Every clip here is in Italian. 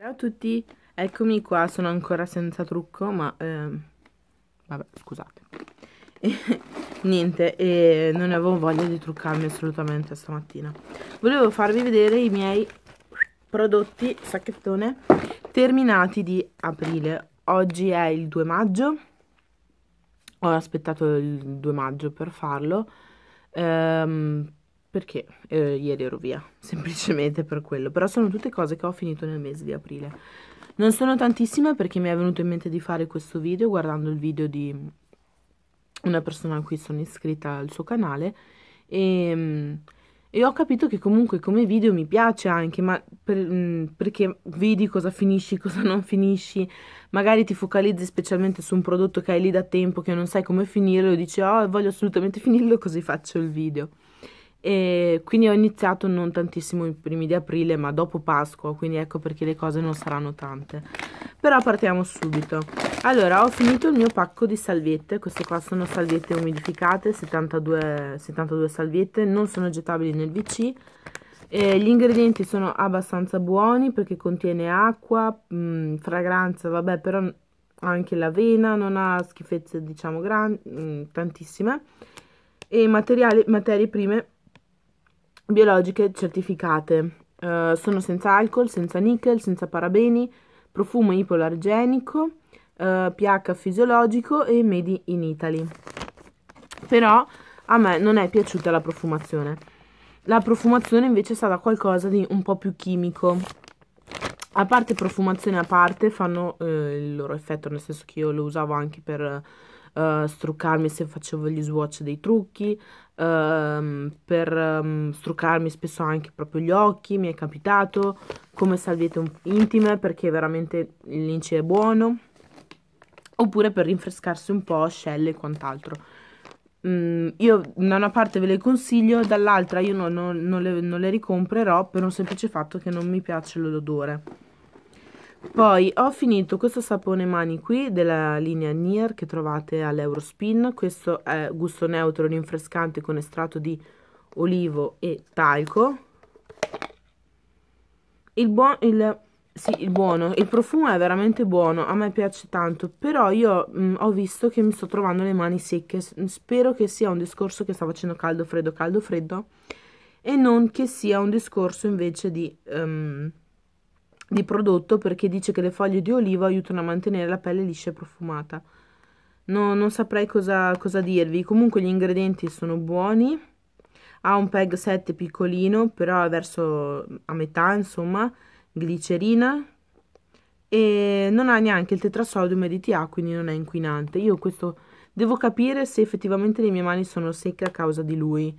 Ciao a tutti, eccomi qua, sono ancora senza trucco, ma ehm, vabbè, scusate. Niente, eh, non avevo voglia di truccarmi assolutamente stamattina. Volevo farvi vedere i miei prodotti sacchettone terminati di aprile. Oggi è il 2 maggio, ho aspettato il 2 maggio per farlo. Ehm, perché eh, ieri ero via, semplicemente per quello, però sono tutte cose che ho finito nel mese di aprile. Non sono tantissime perché mi è venuto in mente di fare questo video guardando il video di una persona a cui sono iscritta al suo canale e, ehm, e ho capito che comunque come video mi piace anche, ma per, mm, perché vedi cosa finisci, cosa non finisci, magari ti focalizzi specialmente su un prodotto che hai lì da tempo, che non sai come finirlo e dici oh voglio assolutamente finirlo così faccio il video. E quindi ho iniziato non tantissimo i primi di aprile, ma dopo Pasqua, quindi ecco perché le cose non saranno tante. Però partiamo subito. Allora, ho finito il mio pacco di salviette, queste qua sono salviette umidificate, 72, 72 salviette, non sono gettabili nel VC. E gli ingredienti sono abbastanza buoni perché contiene acqua, mh, mm, fragranza, vabbè, però anche l'avena, non ha schifezze, diciamo, gran, mh, mm, tantissime. E materie prime biologiche certificate. Uh, sono senza alcol, senza nickel, senza parabeni, profumo ipolargenico, uh, pH fisiologico e made in Italy. Però a me non è piaciuta la profumazione. La profumazione invece è stata qualcosa di un po' più chimico. A parte profumazione a parte fanno uh, il loro effetto, nel senso che io lo usavo anche per uh, struccarmi se facevo gli swatch dei trucchi, uh, per um, struccarmi spesso anche proprio gli occhi, mi è capitato, come salviette intime perché veramente il lince è buono, oppure per rinfrescarsi un po', ascelle e quant'altro. Mm, io da una parte ve le consiglio, dall'altra io non, non, non, le, non le ricomprerò per un semplice fatto che non mi piace l'odore. Poi ho finito questo sapone mani qui della linea Nier che trovate all'Eurospin, questo è gusto neutro rinfrescante con estratto di olivo e talco. Il, buon, il, sì, il buono, il profumo è veramente buono, a me piace tanto, però io mh, mm, ho visto che mi sto trovando le mani secche, spero che sia un discorso che sta facendo caldo freddo caldo freddo e non che sia un discorso invece di... Um, di prodotto perché dice che le foglie di olivo aiutano a mantenere la pelle liscia e profumata. No, non saprei cosa, cosa dirvi, comunque gli ingredienti sono buoni, ha un PEG 7 piccolino, però è verso a metà insomma, glicerina, e non ha neanche il tetrasodio DTA, quindi non è inquinante. Io questo devo capire se effettivamente le mie mani sono secche a causa di lui.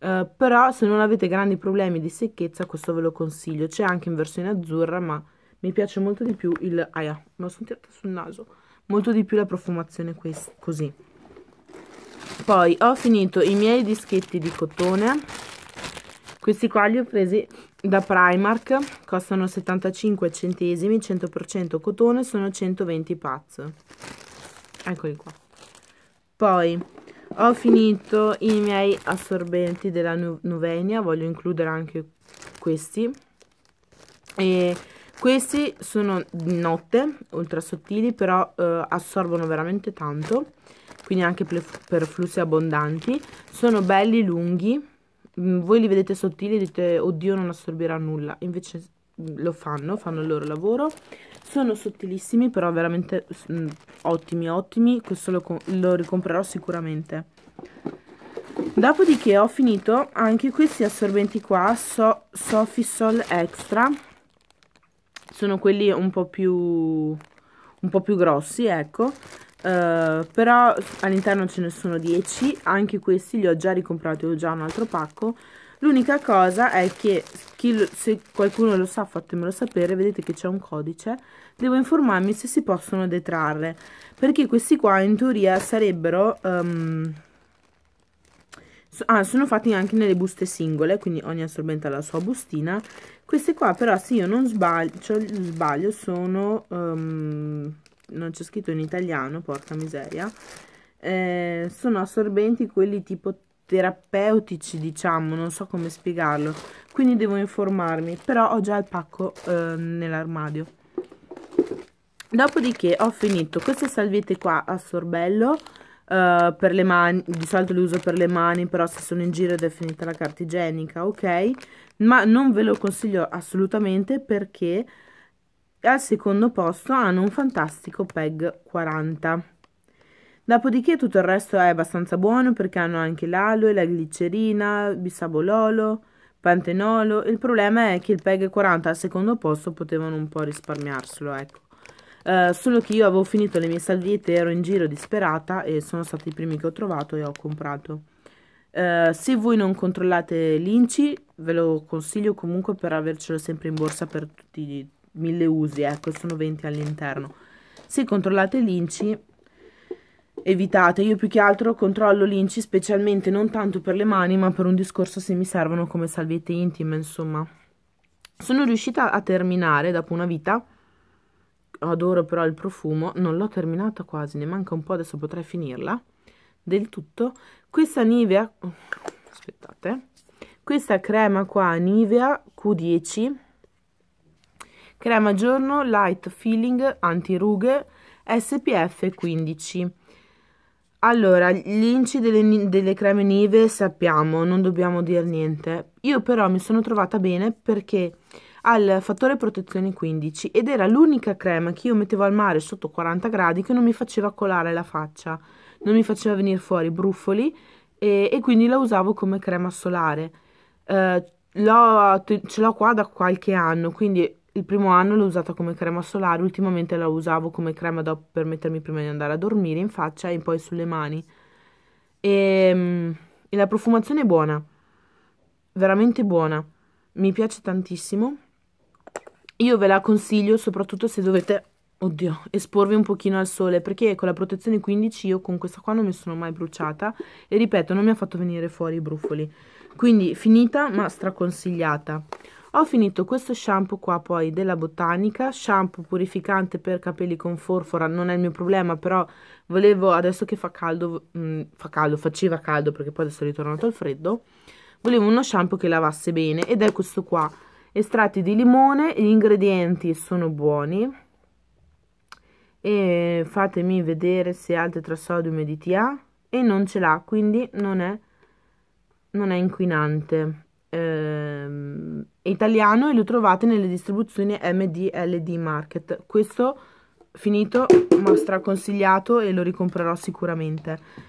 Uh, però se non avete grandi problemi di secchezza questo ve lo consiglio c'è anche in versione azzurra ma mi piace molto di più il ah me lo sono sul naso molto di più la profumazione così poi ho finito i miei dischetti di cotone questi qua li ho presi da Primark costano 75 centesimi 100% cotone sono 120 pazzo eccoli qua poi ho finito i miei assorbenti della nu Nuvenia voglio includere anche questi e questi sono di notte ultra sottili però eh, assorbono veramente tanto quindi anche per, per flussi abbondanti sono belli lunghi mm, voi li vedete sottili e dite oddio non assorbirà nulla invece lo fanno, fanno il loro lavoro sono sottilissimi però veramente mh, mm, ottimi ottimi questo lo, lo ricomprerò sicuramente dopodiché ho finito anche questi assorbenti qua so Sofisol Extra sono quelli un po' più un po' più grossi ecco Uh, però all'interno ce ne sono 10 anche questi li ho già ricomprati ho già un altro pacco l'unica cosa è che chi, se qualcuno lo sa fatemelo sapere vedete che c'è un codice devo informarmi se si possono detrarre perché questi qua in teoria sarebbero um, ehm, so, ah, sono fatti anche nelle buste singole quindi ogni assorbente ha la sua bustina queste qua però se io non sbaglio, cioè, sbaglio sono um, non c'è scritto in italiano porca miseria eh, sono assorbenti quelli tipo terapeutici diciamo non so come spiegarlo quindi devo informarmi però ho già il pacco eh, nell'armadio dopodiché ho finito queste salviette qua a sorbello eh, per le mani di solito le uso per le mani però se sono in giro ed è finita la carta igienica ok ma non ve lo consiglio assolutamente perché al secondo posto hanno un fantastico PEG 40 Dopodiché tutto il resto è abbastanza buono perché hanno anche l'aloe, la glicerina, bisabololo, pantenolo. Il problema è che il PEG 40 al secondo posto potevano un po' risparmiarselo, ecco. Uh, solo che io avevo finito le mie salviette, ero in giro disperata e sono stati i primi che ho trovato e ho comprato. Uh, se voi non controllate l'Inci, ve lo consiglio comunque per avercelo sempre in borsa per tutti i mille usi, ecco, sono 20 all'interno. Se controllate l'Inci, evitate, io più che altro controllo l'inci specialmente non tanto per le mani ma per un discorso se mi servono come salviette intime insomma sono riuscita a terminare dopo una vita adoro però il profumo non l'ho terminata quasi, ne manca un po' adesso potrei finirla del tutto questa Nivea aspettate questa crema qua Nivea Q10 crema giorno light feeling anti rughe SPF 15 allora, gli inci delle, delle creme Nive sappiamo, non dobbiamo dire niente. Io però mi sono trovata bene perché ha il fattore protezione 15 ed era l'unica crema che io mettevo al mare sotto 40 gradi che non mi faceva colare la faccia, non mi faceva venire fuori brufoli e, e quindi la usavo come crema solare. Eh, ce l'ho qua da qualche anno, quindi il primo anno l'ho usata come crema solare, ultimamente la usavo come crema da, per mettermi prima di andare a dormire in faccia e poi sulle mani. E, ehm, e la profumazione è buona, veramente buona, mi piace tantissimo. Io ve la consiglio soprattutto se dovete, oddio, esporvi un pochino al sole, perché con la protezione 15 io con questa qua non mi sono mai bruciata e ripeto, non mi ha fatto venire fuori i brufoli. Quindi finita ma straconsigliata ho finito questo shampoo qua poi della Botanica, shampoo purificante per capelli con forfora, non è il mio problema, però volevo, adesso che fa caldo, mh, mm, fa caldo, faceva caldo perché poi adesso è ritornato al freddo, volevo uno shampoo che lavasse bene ed è questo qua, estratti di limone, gli ingredienti sono buoni e fatemi vedere se è tra sodio e DTA e non ce l'ha, quindi non è, non è inquinante ehm, italiano e lo trovate nelle distribuzioni MDLD Market. Questo finito, ma straconsigliato e lo ricomprerò sicuramente.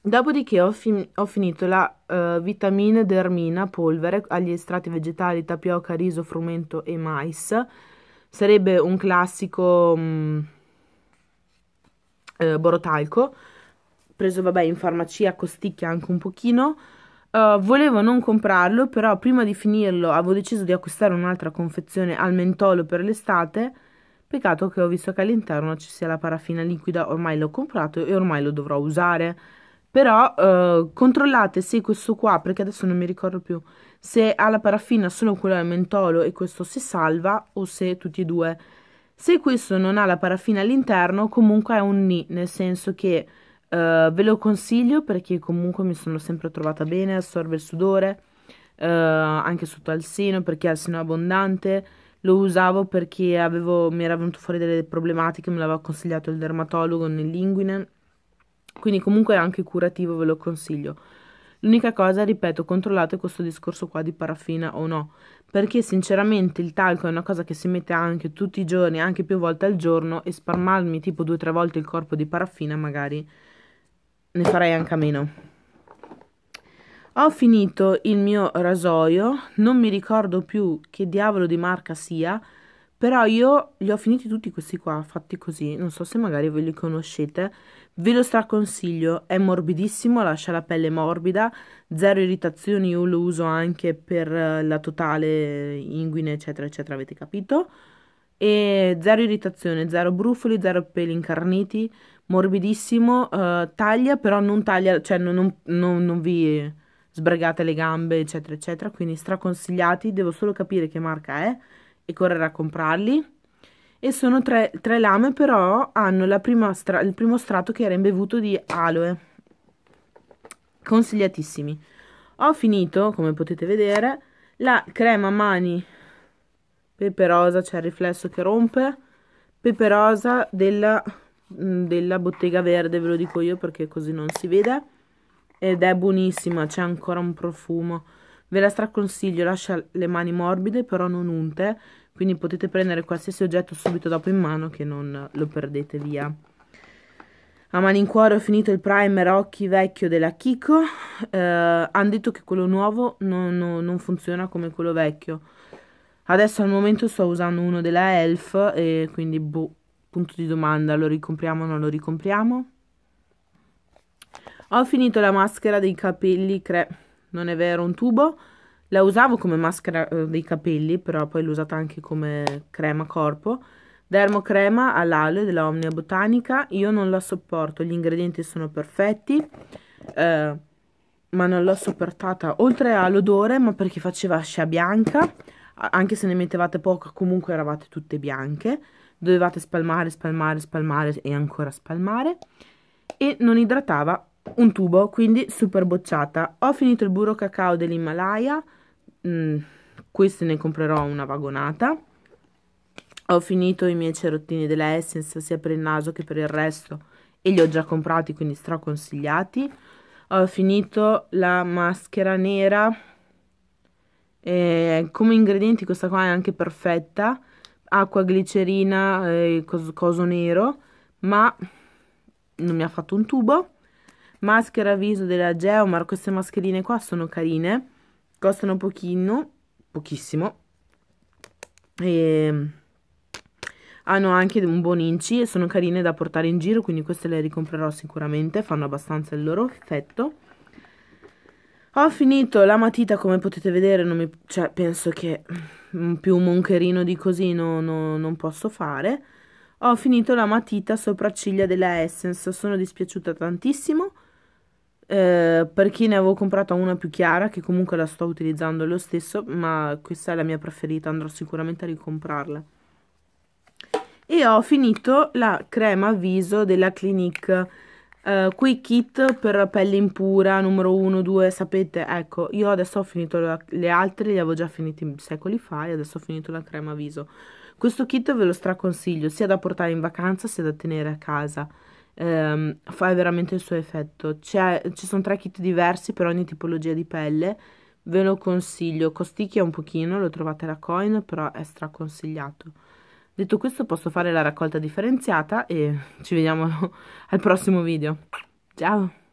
Dopodiché ho, fi ho finito la uh, vitamina dermina polvere agli estratti vegetali, tapioca, riso, frumento e mais. Sarebbe un classico mh, mm, eh, borotalco, preso vabbè in farmacia, costicchia anche un pochino. Uh, volevo non comprarlo, però prima di finirlo avevo deciso di acquistare un'altra confezione al mentolo per l'estate. Peccato che ho visto che all'interno ci sia la paraffina liquida, ormai l'ho comprato e ormai lo dovrò usare. Però uh, controllate se questo qua, perché adesso non mi ricordo più, se ha la paraffina solo quello al mentolo e questo si salva o se tutti e due. Se questo non ha la paraffina all'interno, comunque è un ni, nel senso che Uh, ve lo consiglio perché comunque mi sono sempre trovata bene, assorbe il sudore, uh, anche sotto al seno perché ha il seno abbondante. Lo usavo perché avevo, mi era venuto fuori delle problematiche, me l'aveva consigliato il dermatologo nell'inguine. Quindi comunque è anche curativo, ve lo consiglio. L'unica cosa, ripeto, controllate questo discorso qua di paraffina o no, perché sinceramente il talco è una cosa che si mette anche tutti i giorni, anche più volte al giorno e sparmarmi tipo due o tre volte il corpo di paraffina magari ne farei anche a meno ho finito il mio rasoio non mi ricordo più che diavolo di marca sia però io li ho finiti tutti questi qua fatti così non so se magari voi li conoscete ve lo straconsiglio è morbidissimo lascia la pelle morbida zero irritazioni io lo uso anche per eh, la totale inguine eccetera eccetera avete capito e zero irritazione zero brufoli zero peli incarniti morbidissimo, eh, taglia, però non taglia, cioè non, non, non, non vi sbregate le gambe, eccetera, eccetera. Quindi straconsigliati, devo solo capire che marca è e correre a comprarli. E sono tre, tre lame, però hanno stra- il primo strato che era imbevuto di aloe. Consigliatissimi. Ho finito, come potete vedere, la crema mani peperosa, c'è cioè il riflesso che rompe, peperosa della Mm, della bottega verde, ve lo dico io perché così non si vede. Ed è buonissima, c'è ancora un profumo. Ve la straconsiglio, lascia le mani morbide però non unte, quindi potete prendere qualsiasi oggetto subito dopo in mano che non lo perdete via. A malincuore ho finito il primer occhi vecchio della Kiko, eh, hanno detto che quello nuovo non, non, non funziona come quello vecchio. Adesso al momento sto usando uno della Elf e quindi boh, punto di domanda, lo ricompriamo o non lo ricompriamo? Ho finito la maschera dei capelli cre... non è vero, un tubo. La usavo come maschera eh, dei capelli, però poi l'ho usata anche come crema corpo. Dermocrema all'aloe della Omnia Botanica. Io non la sopporto, gli ingredienti sono perfetti, eh, ma non l'ho sopportata oltre all'odore, ma perché faceva ascia bianca. Anche se ne mettevate poca, comunque eravate tutte bianche dovevate spalmare, spalmare, spalmare e ancora spalmare e non idratava un tubo, quindi super bocciata. Ho finito il burro cacao dell'Himalaya, mm, queste ne comprerò una vagonata. Ho finito i miei cerottini della Essence sia per il naso che per il resto e li ho già comprati, quindi straconsigliati. Ho finito la maschera nera. E eh, come ingredienti questa qua è anche perfetta acqua, glicerina e cos coso nero, ma non mi ha fatto un tubo. Maschera viso della Geomar, queste mascherine qua sono carine, costano pochino, pochissimo, e ehm, hanno anche un buon inci e sono carine da portare in giro, quindi queste le ricomprerò sicuramente, fanno abbastanza il loro effetto. Ho finito la matita, come potete vedere, mi... cioè, penso che più moncherino di così no, no, non posso fare. Ho finito la matita sopracciglia della Essence, sono dispiaciuta tantissimo. Eh, chi ne avevo comprata una più chiara che comunque la sto utilizzando lo stesso ma questa è la mia preferita andrò sicuramente a ricomprarla e ho finito la crema viso della Clinique Uh, quei kit per pelle impura, numero 1, 2, sapete, ecco, io adesso ho finito la, le altre, le avevo già finite secoli fa e adesso ho finito la crema viso. Questo kit ve lo straconsiglio, sia da portare in vacanza sia da tenere a casa. Um, fa veramente il suo effetto. ci sono tre kit diversi per ogni tipologia di pelle. Ve lo consiglio. Costicchia un pochino, lo trovate alla coin, però è straconsigliato. Detto questo posso fare la raccolta differenziata e ci vediamo al prossimo video. Ciao!